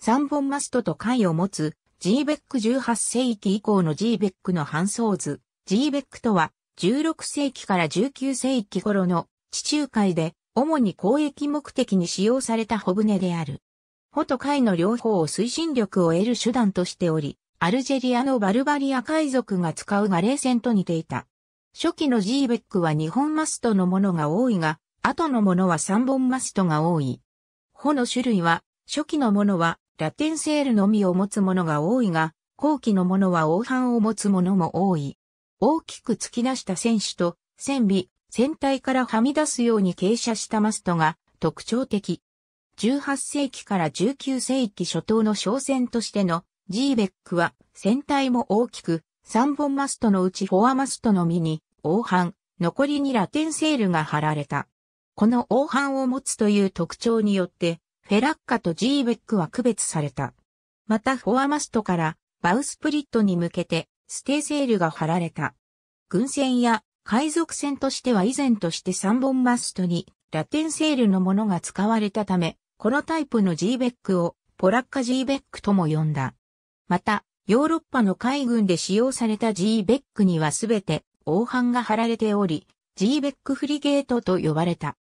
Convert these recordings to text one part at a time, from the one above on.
3本マストと貝を持つジーベック1 8世紀以降のジーベックの搬送図。ジーベックとは16世紀から19世紀頃の地中海で主に交易目的に使用された帆船である。帆と貝の両方を推進力を得る手段としており、アルジェリアのバルバリア海賊が使うガレー船と似ていた。初期のジーベックは2本マストのものが多いが、後のものは3本マストが多い。帆の種類は、初期のものはラテンセールのみを持つものが多いが、後期のものは王冠を持つものも多い。大きく突き出した選手と、戦尾、船体からはみ出すように傾斜したマストが特徴的。18世紀から19世紀初頭の商船としてのジーベックは船体も大きく3本マストのうちフォアマストのみに王冠、残りにラテンセールが貼られた。この王冠を持つという特徴によってフェラッカとジーベックは区別された。またフォアマストからバウスプリットに向けてステーセールが貼られた。軍船や海賊船としては以前として3本マストにラテンセールのものが使われたため、このタイプのジーベックをポラッカジーベックとも呼んだ。また、ヨーロッパの海軍で使用されたジーベックにはすべて王斑が貼られており、ジーベックフリゲートと呼ばれた。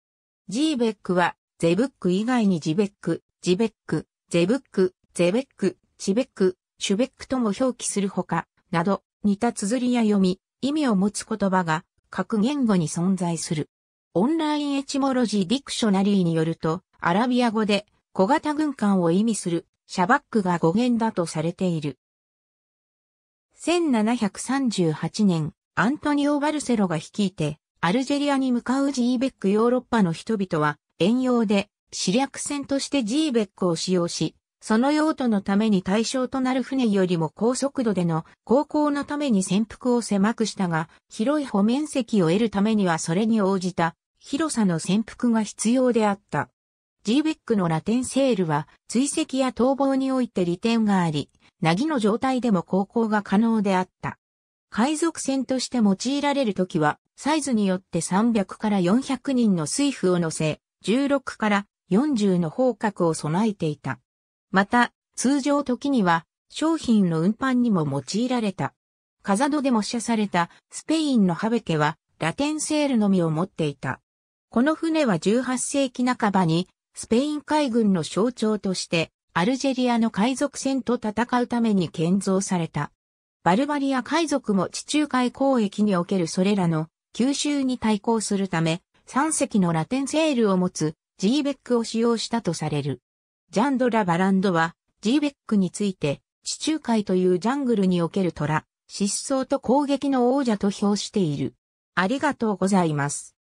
ジーベックはゼブック以外にジベック、ジベック、ゼブック、ゼベック、チベック、シュベックとも表記するほか、など、似た綴りや読み、意味を持つ言葉が各言語に存在する。オンラインエチモロジーディクショナリーによると、アラビア語で小型軍艦を意味するシャバックが語源だとされている。1738年、アントニオ・バルセロが率いて、アルジェリアに向かうジーベックヨーロッパの人々は、遠洋で死略船としてジーベックを使用し、その用途のために対象となる船よりも高速度での航行のために潜伏を狭くしたが、広い保面積を得るためにはそれに応じた広さの潜伏が必要であった。ジーベックのラテンセールは追跡や逃亡において利点があり、なぎの状態でも航行が可能であった。海賊船として用いられるときは、サイズによって300から400人の水夫を乗せ、16から40の方角を備えていた。また、通常時には商品の運搬にも用いられた。カザドで模写されたスペインのハベケはラテンセールのみを持っていた。この船は18世紀半ばにスペイン海軍の象徴としてアルジェリアの海賊船と戦うために建造された。バルバリア海賊も地中海交易におけるそれらの吸収に対抗するため3隻のラテンセールを持つ G ベックを使用したとされる。ジャンドラ・バランドは G ベックについて地中海というジャングルにおける虎、失踪と攻撃の王者と評している。ありがとうございます。